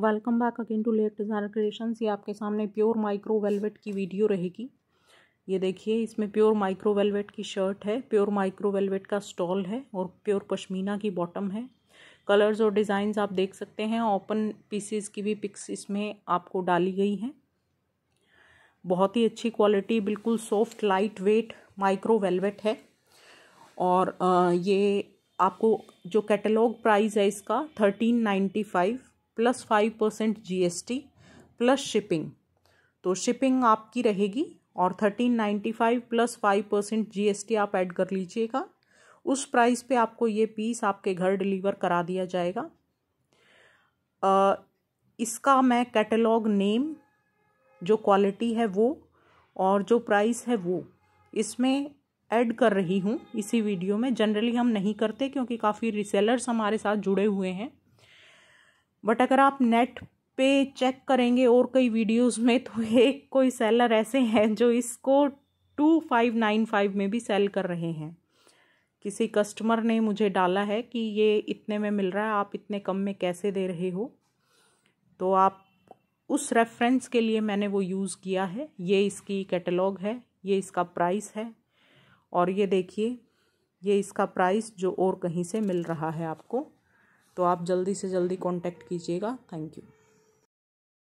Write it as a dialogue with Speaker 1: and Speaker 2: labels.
Speaker 1: welcome back again to let designer creations ये आपके सामने प्योर माइक्रो वेलवेट की वीडियो रहेगी ये देखिए इसमें प्योर माइक्रो वेलवेट की शर्ट है प्योर माइक्रो वेलवेट का स्टॉल है और प्योर पश्मीना की बॉटम है कलर्स और डिज़ाइंस आप देख सकते हैं ओपन पीसीज की भी पिक्स इसमें आपको डाली गई हैं बहुत ही अच्छी क्वालिटी बिल्कुल soft lightweight micro velvet है और ये आपको जो कैटलॉग प्राइस है इसका thirteen ninety five plus five percent G S T plus shipping तो शिपिंग आपकी रहेगी और thirteen ninety five plus five percent G S T आप ऐड कर लीजिएगा उस प्राइस पे आपको ये पीस आपके घर डिलीवर करा दिया जाएगा आ, इसका मैं कैटलॉग नेम जो क्वालिटी है वो और जो प्राइस है वो इसमें ऐड कर रही हूँ इसी वीडियो में जनरली हम नहीं करते क्योंकि काफ़ी रिसेलर्स हमारे साथ जुड़े हुए हैं बट अगर आप नेट पे चेक करेंगे और कई वीडियोस में तो एक कोई सेलर ऐसे हैं जो इसको टू फाइव नाइन फाइव में भी सेल कर रहे हैं किसी कस्टमर ने मुझे डाला है कि ये इतने में मिल रहा है आप इतने कम में कैसे दे रहे हो तो आप उस रेफरेंस के लिए मैंने वो यूज़ किया है ये इसकी कैटलॉग है ये इसका प्राइस है और ये देखिए ये इसका प्राइस जो और कहीं से मिल रहा है आपको तो आप जल्दी से जल्दी कॉन्टैक्ट कीजिएगा थैंक यू